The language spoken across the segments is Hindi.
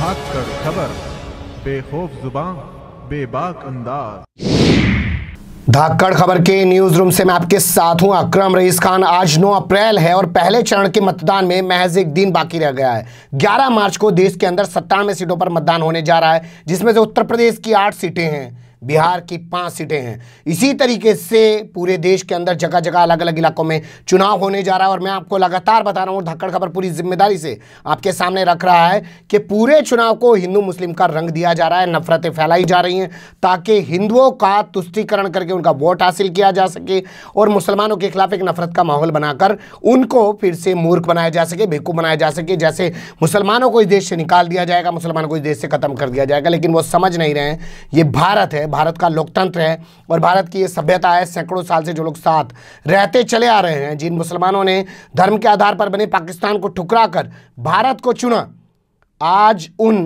भाग कर खबर बेखौफ जुबान बेबाक अंदाज धाकड़ खबर के न्यूज रूम से मैं आपके साथ हूं अक्रम रईस खान आज 9 अप्रैल है और पहले चरण के मतदान में महज एक दिन बाकी रह गया है 11 मार्च को देश के अंदर सत्तानवे सीटों पर मतदान होने जा रहा है जिसमें से उत्तर प्रदेश की आठ सीटें हैं बिहार की पांच सीटें हैं इसी तरीके से पूरे देश के अंदर जगह जगह अलग अलग इलाकों में चुनाव होने जा रहा है और मैं आपको लगातार बता रहा हूँ धक्कड़ खबर पूरी जिम्मेदारी से आपके सामने रख रहा है कि पूरे चुनाव को हिंदू मुस्लिम का रंग दिया जा रहा है नफरतें फैलाई जा रही हैं ताकि हिंदुओं का तुष्टिकरण करके उनका वोट हासिल किया जा सके और मुसलमानों के खिलाफ एक नफरत का माहौल बनाकर उनको फिर से मूर्ख बनाया जा सके बेकूफ बनाया जा सके जैसे मुसलमानों को इस देश से निकाल दिया जाएगा मुसलमानों को इस देश से ख़त्म कर दिया जाएगा लेकिन वो समझ नहीं रहे हैं ये भारत है भारत का लोकतंत्र है और भारत की ये सभ्यता है सैकड़ों साल से जो लोग साथ रहते चले आ रहे हैं जिन मुसलमानों ने धर्म के आधार पर बने पाकिस्तान को ठुकरा कर भारत को चुना आज उन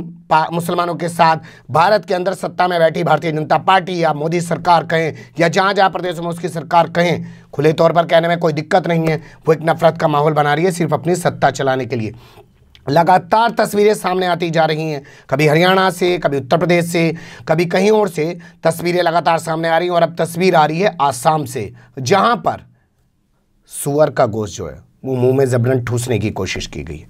मुसलमानों के साथ भारत के अंदर सत्ता में बैठी भारतीय जनता पार्टी या मोदी सरकार कहें या जहाँ जहाँ प्रदेश में उसकी सरकार कहें खुले तौर पर कहने में कोई दिक्कत नहीं है वो एक नफरत का माहौल बना रही है सिर्फ अपनी सत्ता चलाने के लिए लगातार तस्वीरें सामने आती जा रही हैं कभी हरियाणा से कभी उत्तर प्रदेश से कभी कहीं और से तस्वीरें लगातार सामने आ रही हैं और अब तस्वीर आ रही है आसाम से जहां पर सुअर का गोश्त जो है वो मुंह में जबरन ठूसने की कोशिश की गई है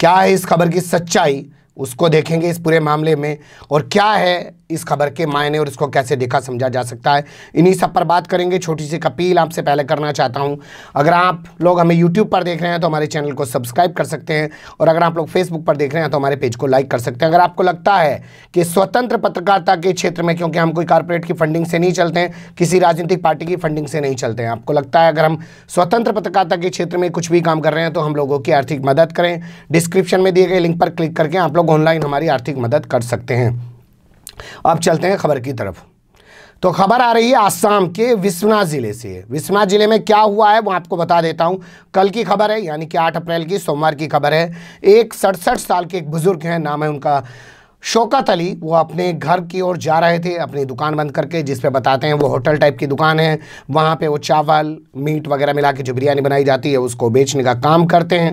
क्या है इस खबर की सच्चाई उसको देखेंगे इस पूरे मामले में और क्या है इस खबर के मायने और इसको कैसे देखा समझा जा सकता है इन्हीं सब पर बात करेंगे छोटी सी अपील आपसे पहले करना चाहता हूं अगर आप लोग हमें यूट्यूब पर देख रहे हैं तो हमारे चैनल को सब्सक्राइब कर सकते हैं और अगर आप लोग फेसबुक पर देख रहे हैं तो हमारे पेज को लाइक कर सकते हैं अगर आपको लगता है कि स्वतंत्र पत्रकारिता के क्षेत्र में क्योंकि हम कोई कारपोरेट की फंडिंग से नहीं चलते हैं किसी राजनीतिक पार्टी की फंडिंग से नहीं चलते हैं आपको लगता है अगर हम स्वतंत्र पत्रकारिता के क्षेत्र में कुछ भी काम कर रहे हैं तो हम लोगों की आर्थिक मदद करें डिस्क्रिप्शन में दिए गए लिंक पर क्लिक करके आप लोग लोग ऑनलाइन हमारी आर्थिक मदद कर सकते हैं अब चलते हैं खबर की तरफ तो खबर आ रही है आसाम के विश्वनाथ ज़िले से विश्वनाथ ज़िले में क्या हुआ है वो आपको बता देता हूं कल की खबर है यानी कि 8 अप्रैल की सोमवार की खबर है एक सड़सठ साल के एक बुज़ुर्ग हैं नाम है उनका शौकत अली वो अपने घर की ओर जा रहे थे अपनी दुकान बंद करके जिस पे बताते हैं वो होटल टाइप की दुकान है वहाँ पे वो चावल मीट वगैरह मिला के जो बिरयानी बनाई जाती है उसको बेचने का काम करते हैं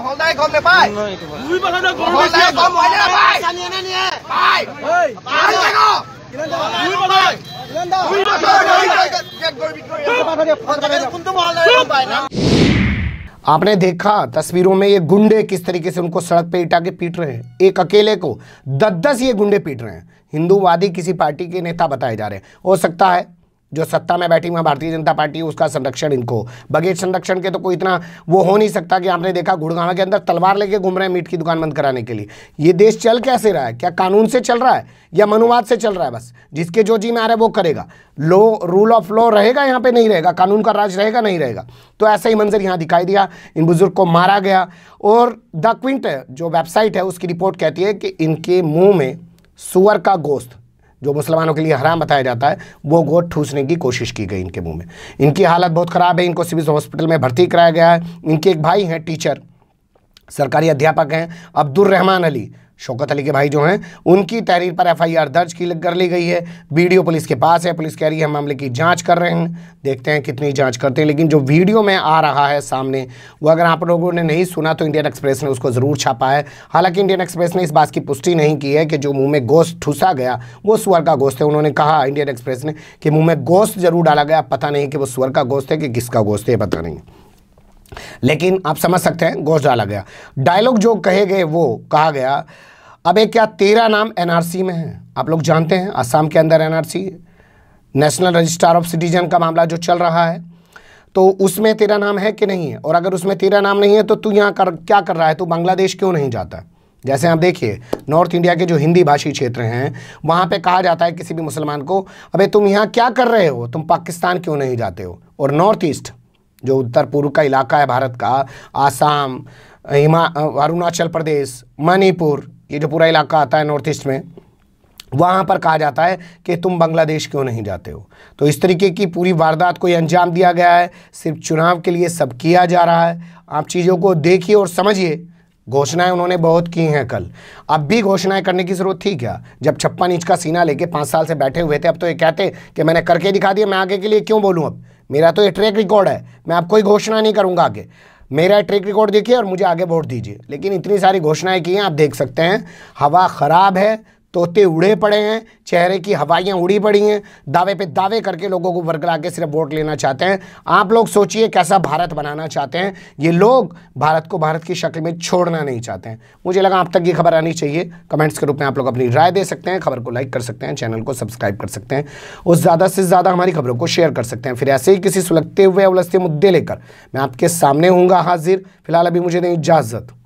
দুই না জানি না নিয়ে দুই দুই না आपने देखा तस्वीरों में ये गुंडे किस तरीके से उनको सड़क पे इटा के पीट रहे हैं एक अकेले को दस दस ये गुंडे पीट रहे हैं हिंदूवादी किसी पार्टी के नेता बताए जा रहे हैं हो सकता है जो सत्ता में बैठी हुई भारतीय जनता पार्टी उसका संरक्षण इनको बगैर संरक्षण के तो कोई इतना वो हो नहीं सकता कि आपने देखा गुड़गांव के अंदर तलवार लेके घूम रहे हैं मीट की दुकान बंद कराने के लिए ये देश चल कैसे रहा है क्या कानून से चल रहा है या मनुवाद से चल रहा है बस जिसके जो जी में आ रहा है वो करेगा लो रूल ऑफ लॉ रहेगा यहाँ पे नहीं रहेगा कानून का राज रहेगा नहीं रहेगा तो ऐसा ही मंजर यहाँ दिखाई दिया इन बुजुर्ग को मारा गया और द क्विंट जो वेबसाइट है उसकी रिपोर्ट कहती है कि इनके मुँह में सुअर का गोश्त जो मुसलमानों के लिए हराम बताया जाता है वो गोद ठूसने की कोशिश की गई इनके मुंह में इनकी हालत बहुत ख़राब है इनको सिविल हॉस्पिटल में भर्ती कराया गया है इनके एक भाई हैं टीचर सरकारी अध्यापक हैं अब्दुलरहमान अली शौकत अली के भाई जो हैं उनकी तहरीर पर एफआईआर दर्ज की कर ली गई है वीडियो पुलिस के पास है पुलिस कह रही है मामले की जांच कर रहे हैं देखते हैं कितनी जांच करते हैं लेकिन जो वीडियो में आ रहा है सामने वो अगर आप लोगों ने नहीं सुना तो इंडियन एक्सप्रेस ने उसको ज़रूर छापा है हालांकि इंडियन एक्सप्रेस ने इस बात की पुष्टि नहीं की है कि जो मुँह में गोश्त ठुसा गया वो सुअर का गोश्त है उन्होंने कहा इंडियन एक्सप्रेस ने कि मुँह में गोश्त जरूर डाला गया पता नहीं कि वो सुअर का गोश्त है कि किसका गोश्त है पता नहीं लेकिन आप समझ सकते हैं घोष डाला गया डायलॉग जो कहे गए वो कहा गया अब एक क्या तेरा नाम एनआरसी में है आप लोग जानते हैं असम के अंदर NRC national registrar of citizen का मामला जो चल रहा है तो उसमें तेरा नाम है कि नहीं है और अगर उसमें तेरा नाम नहीं है तो तू यहाँ कर क्या कर रहा है तू बांग्लादेश क्यों नहीं जाता जैसे आप देखिए नॉर्थ इंडिया के जो हिंदी भाषी क्षेत्र हैं वहाँ पे कहा जाता है किसी भी मुसलमान को अबे तुम यहाँ क्या कर रहे हो तुम पाकिस्तान क्यों नहीं जाते हो और नॉर्थ ईस्ट जो उत्तर पूर्व का इलाका है भारत का आसाम हिमा अरुणाचल प्रदेश मणिपुर ये जो पूरा इलाका आता है नॉर्थ ईस्ट में वहाँ पर कहा जाता है कि तुम बांग्लादेश क्यों नहीं जाते हो तो इस तरीके की पूरी वारदात को अंजाम दिया गया है सिर्फ चुनाव के लिए सब किया जा रहा है आप चीज़ों को देखिए और समझिए घोषणाएं उन्होंने बहुत की हैं कल अब भी घोषणाएं करने की ज़रूरत थी क्या जब छप्पन इंच का सीना लेके पाँच साल से बैठे हुए थे अब तो ये कहते कि मैंने करके दिखा दिया मैं आगे के लिए क्यों बोलूँ अब मेरा तो ये ट्रैक रिकॉर्ड है मैं आपको ही घोषणा नहीं करूंगा आगे मेरा ट्रैक रिकॉर्ड देखिए और मुझे आगे वोट दीजिए लेकिन इतनी सारी घोषणाएं की हैं आप देख सकते हैं हवा ख़राब है तोते उड़े पड़े हैं चेहरे की हवाइयाँ उड़ी पड़ी हैं दावे पे दावे करके लोगों को बरकरा के सिर्फ वोट लेना चाहते हैं आप लोग सोचिए कैसा भारत बनाना चाहते हैं ये लोग भारत को भारत की शक्ल में छोड़ना नहीं चाहते हैं मुझे लगा आप तक ये खबर आनी चाहिए कमेंट्स के रूप में आप लोग अपनी राय दे सकते हैं खबर को लाइक कर सकते हैं चैनल को सब्सक्राइब कर सकते हैं और ज़्यादा से ज़्यादा हमारी खबरों को शेयर कर सकते हैं फिर ऐसे ही किसी सुलगते हुए उलझते मुद्दे लेकर मैं आपके सामने हूँ हाजिर फिलहाल अभी मुझे नहीं इजाज़त